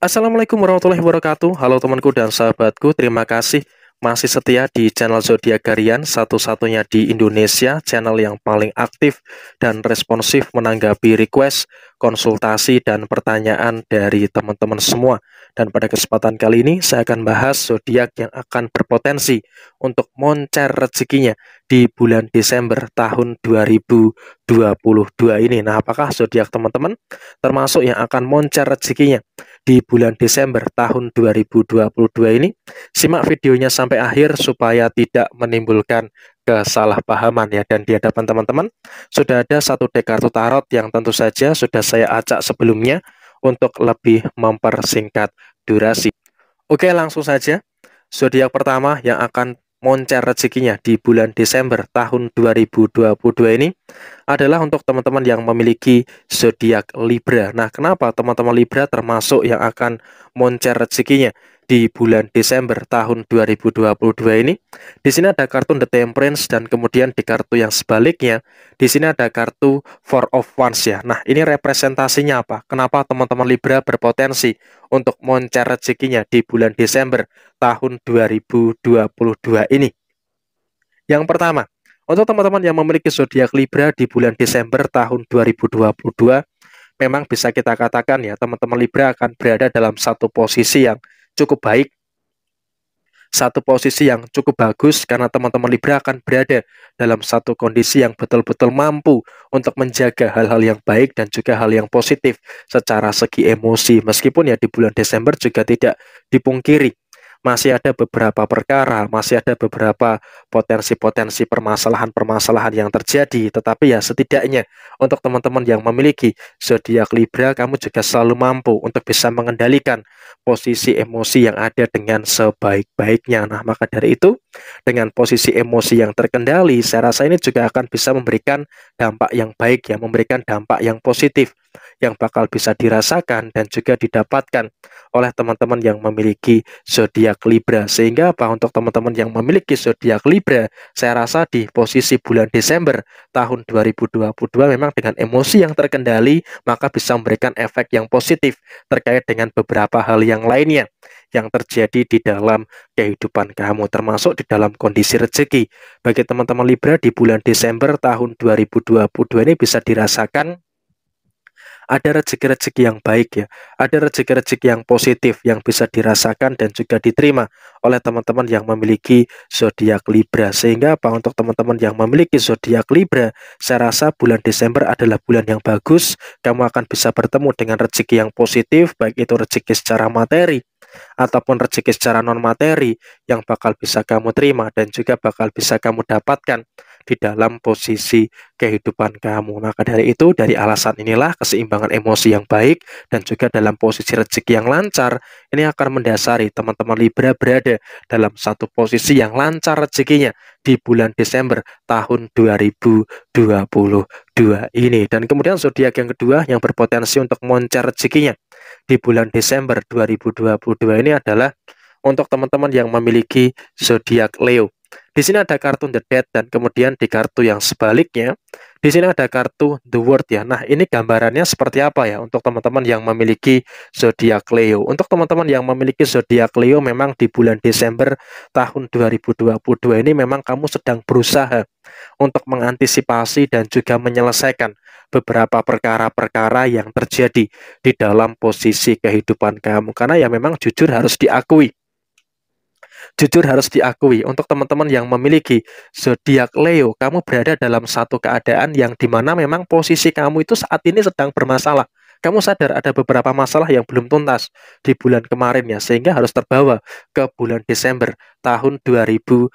Assalamualaikum warahmatullahi wabarakatuh Halo temanku dan sahabatku Terima kasih masih setia di channel Zodiak Garian Satu-satunya di Indonesia Channel yang paling aktif dan responsif menanggapi request konsultasi dan pertanyaan dari teman-teman semua. Dan pada kesempatan kali ini saya akan bahas zodiak yang akan berpotensi untuk moncer rezekinya di bulan Desember tahun 2022 ini. Nah, apakah zodiak teman-teman termasuk yang akan moncer rezekinya di bulan Desember tahun 2022 ini? Simak videonya sampai akhir supaya tidak menimbulkan kesalahpahaman ya dan di hadapan teman-teman sudah ada satu deck kartu tarot yang tentu saja sudah saya acak sebelumnya untuk lebih mempersingkat durasi. Oke, langsung saja. Zodiak pertama yang akan moncer rezekinya di bulan Desember tahun 2022 ini adalah untuk teman-teman yang memiliki zodiak Libra. Nah, kenapa teman-teman Libra termasuk yang akan moncer rezekinya? di bulan Desember tahun 2022 ini. Di sini ada kartu The Temperance dan kemudian di kartu yang sebaliknya, di sini ada kartu Four of Wands ya. Nah, ini representasinya apa? Kenapa teman-teman Libra berpotensi untuk moncer rezekinya di bulan Desember tahun 2022 ini? Yang pertama, untuk teman-teman yang memiliki zodiak Libra di bulan Desember tahun 2022, memang bisa kita katakan ya teman-teman Libra akan berada dalam satu posisi yang cukup baik, satu posisi yang cukup bagus karena teman-teman Libra akan berada dalam satu kondisi yang betul-betul mampu untuk menjaga hal-hal yang baik dan juga hal yang positif secara segi emosi meskipun ya di bulan Desember juga tidak dipungkiri masih ada beberapa perkara, masih ada beberapa potensi-potensi permasalahan-permasalahan yang terjadi. Tetapi ya setidaknya untuk teman-teman yang memiliki zodiak Libra, kamu juga selalu mampu untuk bisa mengendalikan posisi emosi yang ada dengan sebaik-baiknya. Nah, maka dari itu dengan posisi emosi yang terkendali, saya rasa ini juga akan bisa memberikan dampak yang baik ya, memberikan dampak yang positif yang bakal bisa dirasakan dan juga didapatkan oleh teman-teman yang memiliki zodiak Libra. Sehingga apa untuk teman-teman yang memiliki zodiak Libra, saya rasa di posisi bulan Desember tahun 2022 memang dengan emosi yang terkendali maka bisa memberikan efek yang positif terkait dengan beberapa hal yang lainnya yang terjadi di dalam kehidupan kamu termasuk di dalam kondisi rezeki. Bagi teman-teman Libra di bulan Desember tahun 2022 ini bisa dirasakan ada rezeki-rezeki yang baik ya, ada rezeki-rezeki yang positif yang bisa dirasakan dan juga diterima oleh teman-teman yang memiliki zodiak Libra. Sehingga apa untuk teman-teman yang memiliki zodiak Libra, saya rasa bulan Desember adalah bulan yang bagus. Kamu akan bisa bertemu dengan rezeki yang positif, baik itu rezeki secara materi ataupun rezeki secara non materi yang bakal bisa kamu terima dan juga bakal bisa kamu dapatkan di dalam posisi kehidupan kamu. Maka dari itu, dari alasan inilah keseimbangan emosi yang baik dan juga dalam posisi rezeki yang lancar, ini akan mendasari teman-teman Libra berada dalam satu posisi yang lancar rezekinya di bulan Desember tahun 2022 ini. Dan kemudian zodiak yang kedua yang berpotensi untuk moncer rezekinya di bulan Desember 2022 ini adalah untuk teman-teman yang memiliki zodiak Leo. Di sini ada kartu The Dead dan kemudian di kartu yang sebaliknya, di sini ada kartu The World ya. Nah, ini gambarannya seperti apa ya untuk teman-teman yang memiliki zodiak Leo. Untuk teman-teman yang memiliki zodiak Leo memang di bulan Desember tahun 2022 ini memang kamu sedang berusaha untuk mengantisipasi dan juga menyelesaikan beberapa perkara-perkara yang terjadi di dalam posisi kehidupan kamu. Karena ya memang jujur harus diakui jujur harus diakui untuk teman-teman yang memiliki zodiak Leo, kamu berada dalam satu keadaan yang dimana memang posisi kamu itu saat ini sedang bermasalah. Kamu sadar ada beberapa masalah yang belum tuntas di bulan kemarin ya, sehingga harus terbawa ke bulan Desember tahun 2022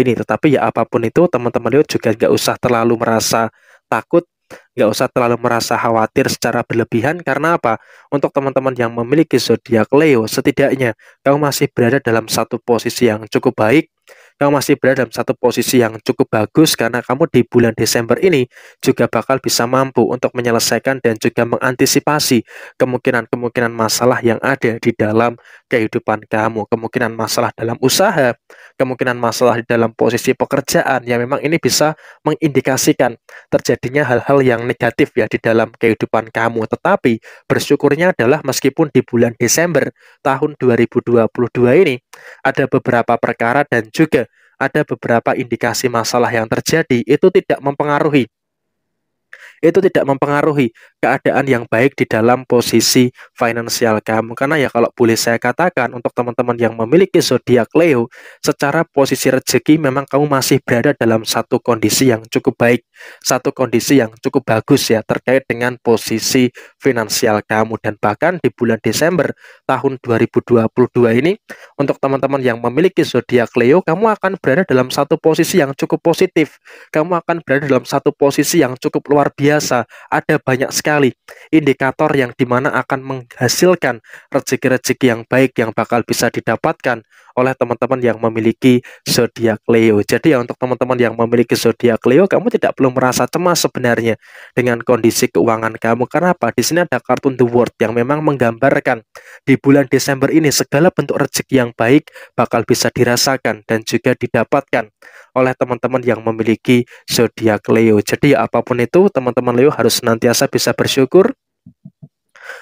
ini. Tetapi ya apapun itu, teman-teman Leo juga nggak usah terlalu merasa takut nggak usah terlalu merasa khawatir secara berlebihan karena apa? Untuk teman-teman yang memiliki zodiak Leo, setidaknya kamu masih berada dalam satu posisi yang cukup baik kamu masih berada dalam satu posisi yang cukup bagus karena kamu di bulan Desember ini juga bakal bisa mampu untuk menyelesaikan dan juga mengantisipasi kemungkinan-kemungkinan masalah yang ada di dalam kehidupan kamu. Kemungkinan masalah dalam usaha, kemungkinan masalah di dalam posisi pekerjaan yang memang ini bisa mengindikasikan terjadinya hal-hal yang negatif ya di dalam kehidupan kamu. Tetapi bersyukurnya adalah meskipun di bulan Desember tahun 2022 ini ada beberapa perkara dan juga ada beberapa indikasi masalah yang terjadi itu tidak mempengaruhi itu tidak mempengaruhi keadaan yang baik di dalam posisi finansial kamu. Karena ya kalau boleh saya katakan untuk teman-teman yang memiliki zodiak Leo, secara posisi rezeki memang kamu masih berada dalam satu kondisi yang cukup baik, satu kondisi yang cukup bagus ya terkait dengan posisi finansial kamu dan bahkan di bulan Desember tahun 2022 ini untuk teman-teman yang memiliki zodiak Leo, kamu akan berada dalam satu posisi yang cukup positif. Kamu akan berada dalam satu posisi yang cukup luar biasa biasa, ada banyak sekali indikator yang dimana akan menghasilkan rezeki-rezeki yang baik yang bakal bisa didapatkan oleh teman-teman yang memiliki zodiak Leo. Jadi ya untuk teman-teman yang memiliki zodiak Leo, kamu tidak perlu merasa cemas sebenarnya dengan kondisi keuangan kamu. Karena apa? Di sini ada kartun The World yang memang menggambarkan di bulan Desember ini segala bentuk rezeki yang baik bakal bisa dirasakan dan juga didapatkan oleh teman-teman yang memiliki zodiak Leo. Jadi apapun itu teman-teman Leo harus senantiasa bisa bersyukur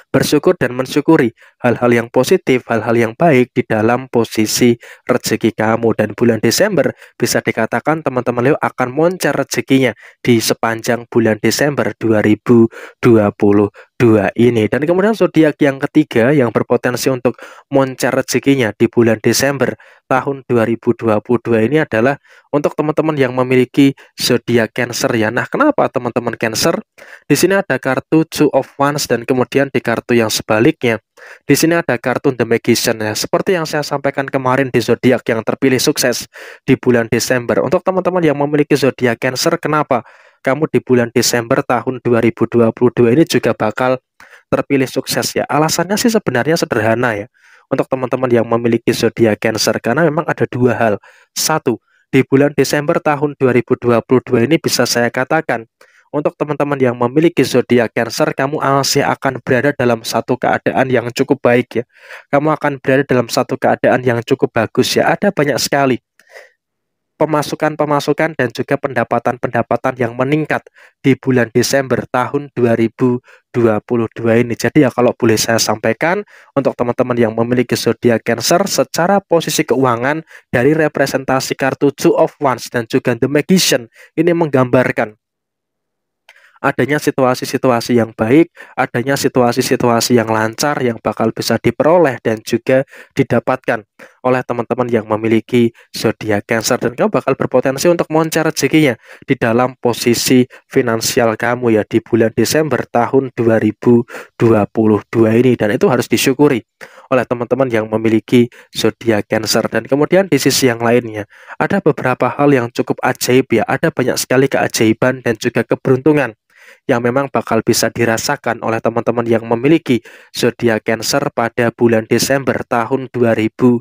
bersyukur dan mensyukuri hal-hal yang positif, hal-hal yang baik di dalam posisi rezeki kamu. Dan bulan Desember bisa dikatakan teman-teman Leo akan moncer rezekinya di sepanjang bulan Desember 2020 dua ini. Dan kemudian zodiak yang ketiga yang berpotensi untuk moncer rezekinya di bulan Desember tahun 2022 ini adalah untuk teman-teman yang memiliki zodiak Cancer ya. Nah, kenapa teman-teman Cancer? Di sini ada kartu Two of Wands dan kemudian di kartu yang sebaliknya di sini ada kartu The Magician ya. Seperti yang saya sampaikan kemarin di zodiak yang terpilih sukses di bulan Desember. Untuk teman-teman yang memiliki zodiak Cancer, kenapa? kamu di bulan Desember tahun 2022 ini juga bakal terpilih sukses ya. Alasannya sih sebenarnya sederhana ya. Untuk teman-teman yang memiliki zodiak Cancer karena memang ada dua hal. Satu, di bulan Desember tahun 2022 ini bisa saya katakan untuk teman-teman yang memiliki zodiak Cancer, kamu masih akan berada dalam satu keadaan yang cukup baik ya. Kamu akan berada dalam satu keadaan yang cukup bagus ya. Ada banyak sekali pemasukan-pemasukan dan juga pendapatan-pendapatan yang meningkat di bulan Desember tahun 2022 ini. Jadi ya kalau boleh saya sampaikan untuk teman-teman yang memiliki zodiak Cancer secara posisi keuangan dari representasi kartu Two of Wands dan juga The Magician ini menggambarkan adanya situasi-situasi yang baik, adanya situasi-situasi yang lancar yang bakal bisa diperoleh dan juga didapatkan oleh teman-teman yang memiliki zodiak Cancer dan kamu bakal berpotensi untuk moncer rezekinya di dalam posisi finansial kamu ya di bulan Desember tahun 2022 ini dan itu harus disyukuri oleh teman-teman yang memiliki zodiak Cancer dan kemudian di sisi yang lainnya ada beberapa hal yang cukup ajaib ya ada banyak sekali keajaiban dan juga keberuntungan yang memang bakal bisa dirasakan oleh teman-teman yang memiliki zodiak Cancer pada bulan Desember tahun 2022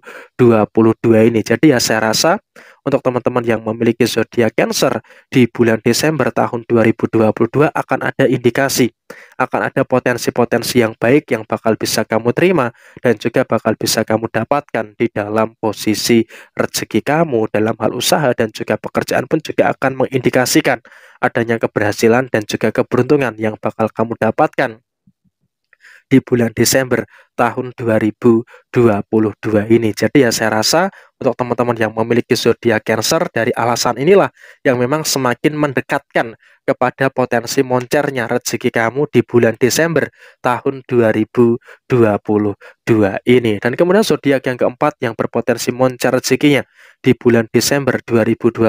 ini. Jadi ya saya rasa untuk teman-teman yang memiliki zodiak Cancer di bulan Desember tahun 2022 akan ada indikasi, akan ada potensi-potensi yang baik yang bakal bisa kamu terima dan juga bakal bisa kamu dapatkan di dalam posisi rezeki kamu dalam hal usaha dan juga pekerjaan pun juga akan mengindikasikan adanya keberhasilan dan juga keberuntungan yang bakal kamu dapatkan di bulan Desember tahun 2022 ini. Jadi ya saya rasa untuk teman-teman yang memiliki zodiak Cancer dari alasan inilah yang memang semakin mendekatkan kepada potensi moncernya rezeki kamu di bulan Desember tahun 2022 ini. Dan kemudian zodiak yang keempat yang berpotensi moncer rezekinya di bulan Desember 2022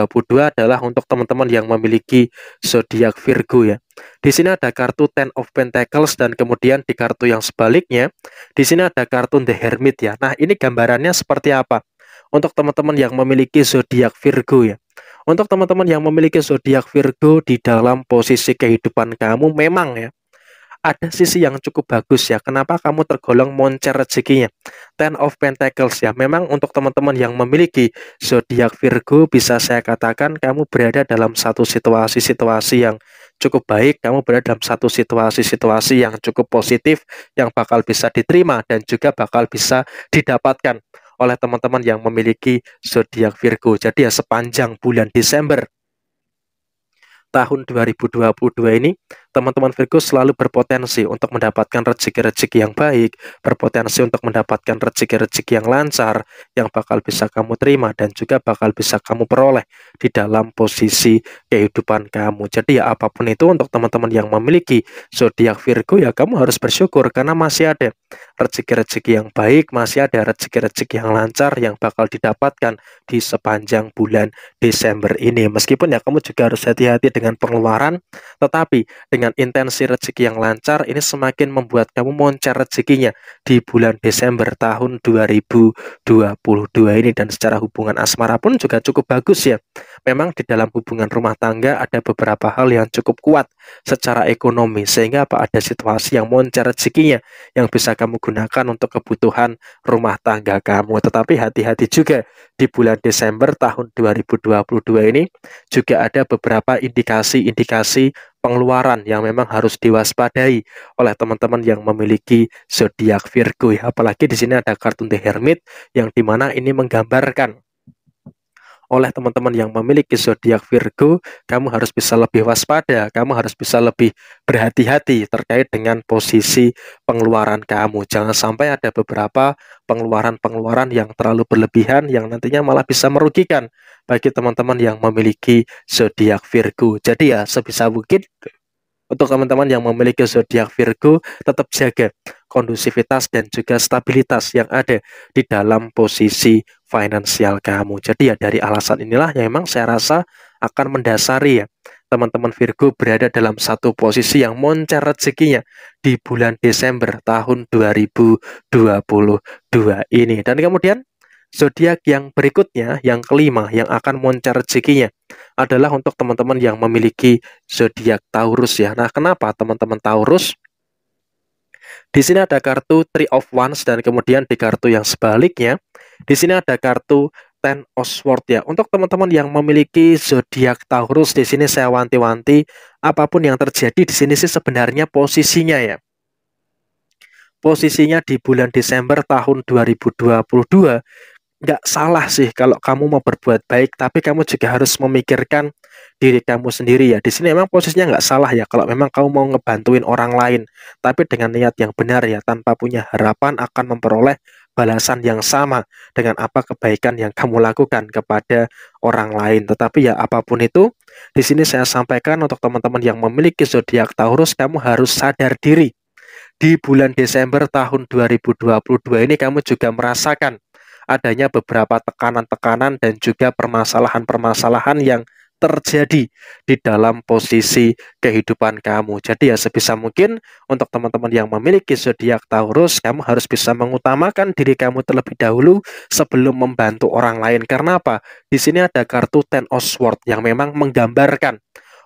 adalah untuk teman-teman yang memiliki zodiak Virgo ya. Di sini ada kartu Ten of Pentacles dan kemudian di kartu yang sebaliknya di sini ada kartu The Hermit ya. Nah, ini gambarannya seperti apa? Untuk teman-teman yang memiliki zodiak Virgo ya. Untuk teman-teman yang memiliki zodiak Virgo di dalam posisi kehidupan kamu memang ya ada sisi yang cukup bagus ya. Kenapa kamu tergolong moncer rezekinya? Ten of Pentacles ya. Memang untuk teman-teman yang memiliki zodiak Virgo bisa saya katakan kamu berada dalam satu situasi-situasi yang cukup baik, kamu berada dalam satu situasi-situasi yang cukup positif yang bakal bisa diterima dan juga bakal bisa didapatkan oleh teman-teman yang memiliki zodiak Virgo. Jadi ya sepanjang bulan Desember tahun 2022 ini teman-teman Virgo selalu berpotensi untuk mendapatkan rezeki-rezeki yang baik, berpotensi untuk mendapatkan rezeki-rezeki yang lancar yang bakal bisa kamu terima dan juga bakal bisa kamu peroleh di dalam posisi kehidupan kamu. Jadi ya apapun itu untuk teman-teman yang memiliki zodiak Virgo ya kamu harus bersyukur karena masih ada rezeki-rezeki yang baik, masih ada rezeki-rezeki yang lancar yang bakal didapatkan di sepanjang bulan Desember ini. Meskipun ya kamu juga harus hati-hati dengan pengeluaran, tetapi dengan dengan intensi rezeki yang lancar ini semakin membuat kamu moncer rezekinya di bulan Desember tahun 2022 ini dan secara hubungan asmara pun juga cukup bagus ya. Memang di dalam hubungan rumah tangga ada beberapa hal yang cukup kuat secara ekonomi sehingga apa ada situasi yang moncer rezekinya yang bisa kamu gunakan untuk kebutuhan rumah tangga kamu. Tetapi hati-hati juga di bulan Desember tahun 2022 ini juga ada beberapa indikasi-indikasi pengeluaran yang memang harus diwaspadai oleh teman-teman yang memiliki zodiak Virgo. Ya. Apalagi di sini ada kartun The Hermit yang dimana ini menggambarkan oleh teman-teman yang memiliki zodiak Virgo, kamu harus bisa lebih waspada, kamu harus bisa lebih berhati-hati terkait dengan posisi pengeluaran kamu. Jangan sampai ada beberapa pengeluaran-pengeluaran yang terlalu berlebihan yang nantinya malah bisa merugikan bagi teman-teman yang memiliki zodiak Virgo. Jadi ya sebisa mungkin untuk teman-teman yang memiliki zodiak Virgo tetap jaga kondusivitas dan juga stabilitas yang ada di dalam posisi finansial kamu. Jadi ya dari alasan inilah yang memang saya rasa akan mendasari ya teman-teman Virgo berada dalam satu posisi yang moncer rezekinya di bulan Desember tahun 2022 ini. Dan kemudian zodiak yang berikutnya, yang kelima, yang akan moncer rezekinya adalah untuk teman-teman yang memiliki zodiak Taurus ya. Nah, kenapa teman-teman Taurus? Di sini ada kartu Three of Wands dan kemudian di kartu yang sebaliknya, di sini ada kartu Ten of Swords ya. Untuk teman-teman yang memiliki zodiak Taurus di sini saya wanti-wanti apapun yang terjadi di sini sih sebenarnya posisinya ya. Posisinya di bulan Desember tahun 2022 nggak salah sih kalau kamu mau berbuat baik tapi kamu juga harus memikirkan diri kamu sendiri ya. Di sini memang posisinya nggak salah ya kalau memang kamu mau ngebantuin orang lain, tapi dengan niat yang benar ya, tanpa punya harapan akan memperoleh balasan yang sama dengan apa kebaikan yang kamu lakukan kepada orang lain. Tetapi ya apapun itu, di sini saya sampaikan untuk teman-teman yang memiliki zodiak Taurus, kamu harus sadar diri. Di bulan Desember tahun 2022 ini kamu juga merasakan adanya beberapa tekanan-tekanan dan juga permasalahan-permasalahan yang terjadi di dalam posisi kehidupan kamu. Jadi ya sebisa mungkin untuk teman-teman yang memiliki zodiak Taurus, kamu harus bisa mengutamakan diri kamu terlebih dahulu sebelum membantu orang lain. Karena apa? Di sini ada kartu Ten of Swords yang memang menggambarkan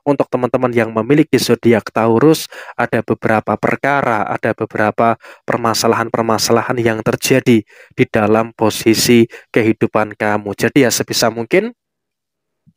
untuk teman-teman yang memiliki zodiak Taurus ada beberapa perkara, ada beberapa permasalahan-permasalahan yang terjadi di dalam posisi kehidupan kamu. Jadi ya sebisa mungkin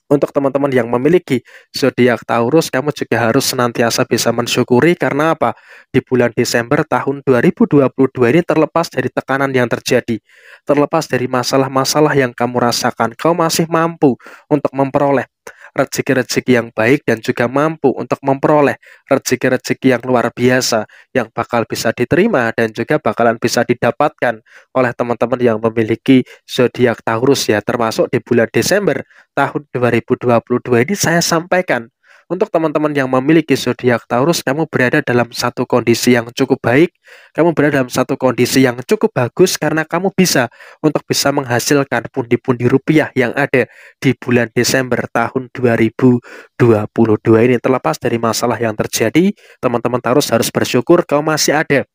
untuk teman-teman yang memiliki zodiak Taurus, kamu juga harus senantiasa bisa mensyukuri karena apa? Di bulan Desember tahun 2022 ini terlepas dari tekanan yang terjadi, terlepas dari masalah-masalah yang kamu rasakan, kau masih mampu untuk memperoleh rezeki-rezeki yang baik dan juga mampu untuk memperoleh rezeki-rezeki yang luar biasa yang bakal bisa diterima dan juga bakalan bisa didapatkan oleh teman-teman yang memiliki zodiak Taurus ya termasuk di bulan Desember tahun 2022 ini saya sampaikan untuk teman-teman yang memiliki zodiak Taurus, kamu berada dalam satu kondisi yang cukup baik, kamu berada dalam satu kondisi yang cukup bagus karena kamu bisa untuk bisa menghasilkan pundi-pundi rupiah yang ada di bulan Desember tahun 2022 ini. Terlepas dari masalah yang terjadi, teman-teman Taurus harus bersyukur kamu masih ada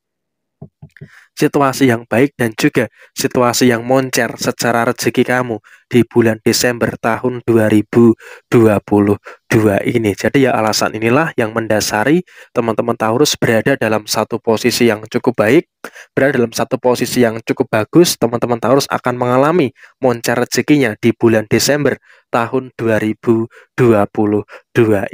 situasi yang baik dan juga situasi yang moncer secara rezeki kamu di bulan Desember tahun 2020 dua ini. Jadi ya alasan inilah yang mendasari teman-teman Taurus berada dalam satu posisi yang cukup baik, berada dalam satu posisi yang cukup bagus, teman-teman Taurus akan mengalami moncer rezekinya di bulan Desember tahun 2022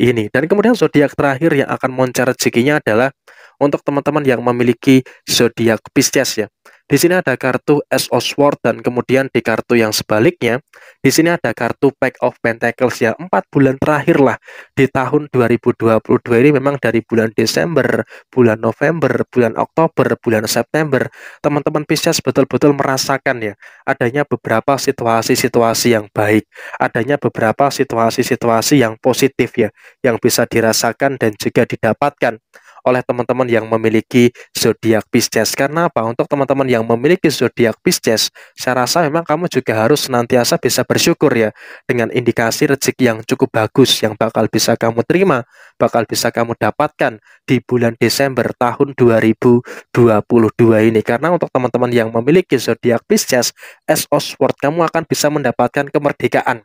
ini. Dan kemudian zodiak terakhir yang akan moncer rezekinya adalah untuk teman-teman yang memiliki zodiak Pisces ya. Di sini ada kartu S of Sword dan kemudian di kartu yang sebaliknya, di sini ada kartu Pack of Pentacles ya. Empat bulan terakhir lah di tahun 2022 ini memang dari bulan Desember, bulan November, bulan Oktober, bulan September, teman-teman Pisces betul-betul merasakan ya adanya beberapa situasi-situasi yang baik, adanya beberapa situasi-situasi yang positif ya yang bisa dirasakan dan juga didapatkan oleh teman-teman yang memiliki zodiak Pisces. Karena apa? Untuk teman-teman yang memiliki zodiak Pisces, saya rasa memang kamu juga harus senantiasa bisa bersyukur ya dengan indikasi rezeki yang cukup bagus yang bakal bisa kamu terima, bakal bisa kamu dapatkan di bulan Desember tahun 2022 ini. Karena untuk teman-teman yang memiliki zodiak Pisces, as Oswald kamu akan bisa mendapatkan kemerdekaan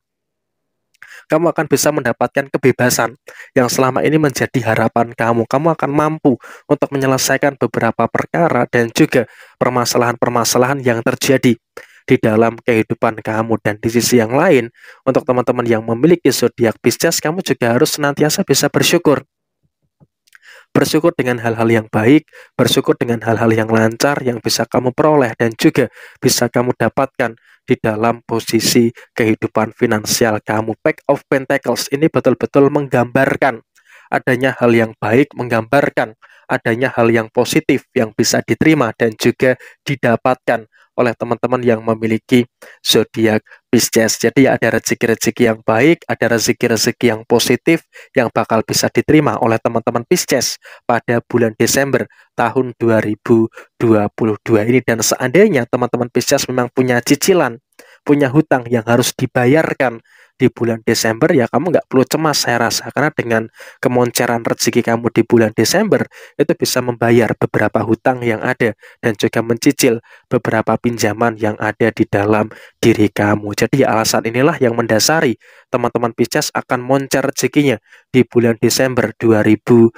kamu akan bisa mendapatkan kebebasan yang selama ini menjadi harapan kamu. Kamu akan mampu untuk menyelesaikan beberapa perkara dan juga permasalahan-permasalahan yang terjadi di dalam kehidupan kamu dan di sisi yang lain untuk teman-teman yang memiliki zodiak Pisces kamu juga harus senantiasa bisa bersyukur Bersyukur dengan hal-hal yang baik, bersyukur dengan hal-hal yang lancar yang bisa kamu peroleh dan juga bisa kamu dapatkan di dalam posisi kehidupan finansial kamu. Pack of Pentacles ini betul-betul menggambarkan adanya hal yang baik, menggambarkan adanya hal yang positif yang bisa diterima dan juga didapatkan oleh teman-teman yang memiliki zodiak Pisces. Jadi ada rezeki-rezeki yang baik, ada rezeki-rezeki yang positif yang bakal bisa diterima oleh teman-teman Pisces pada bulan Desember tahun 2022 ini dan seandainya teman-teman Pisces memang punya cicilan, punya hutang yang harus dibayarkan di bulan Desember ya kamu nggak perlu cemas saya rasa karena dengan kemonceran rezeki kamu di bulan Desember itu bisa membayar beberapa hutang yang ada dan juga mencicil beberapa pinjaman yang ada di dalam diri kamu. Jadi alasan inilah yang mendasari teman-teman Pisces akan moncer rezekinya di bulan Desember 2020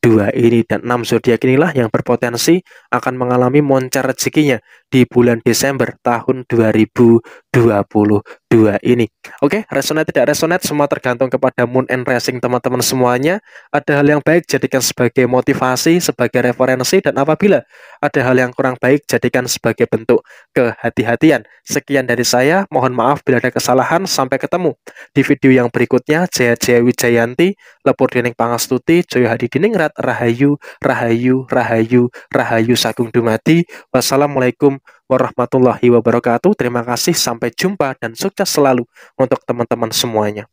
dua ini dan enam zodiak inilah yang berpotensi akan mengalami moncer rezekinya di bulan Desember tahun 2020 2022 ini. Oke, resonate tidak resonate semua tergantung kepada moon and racing teman-teman semuanya. Ada hal yang baik jadikan sebagai motivasi, sebagai referensi dan apabila ada hal yang kurang baik jadikan sebagai bentuk kehati-hatian. Sekian dari saya, mohon maaf bila ada kesalahan. Sampai ketemu di video yang berikutnya. Jaya Jaya Wijayanti, Lepur Dining Pangastuti, Joyo Hadi Diningrat, Rahayu, Rahayu, Rahayu, Rahayu Sagung Dumati Wassalamualaikum warahmatullahi wabarakatuh. Terima kasih, sampai jumpa dan sukses selalu untuk teman-teman semuanya.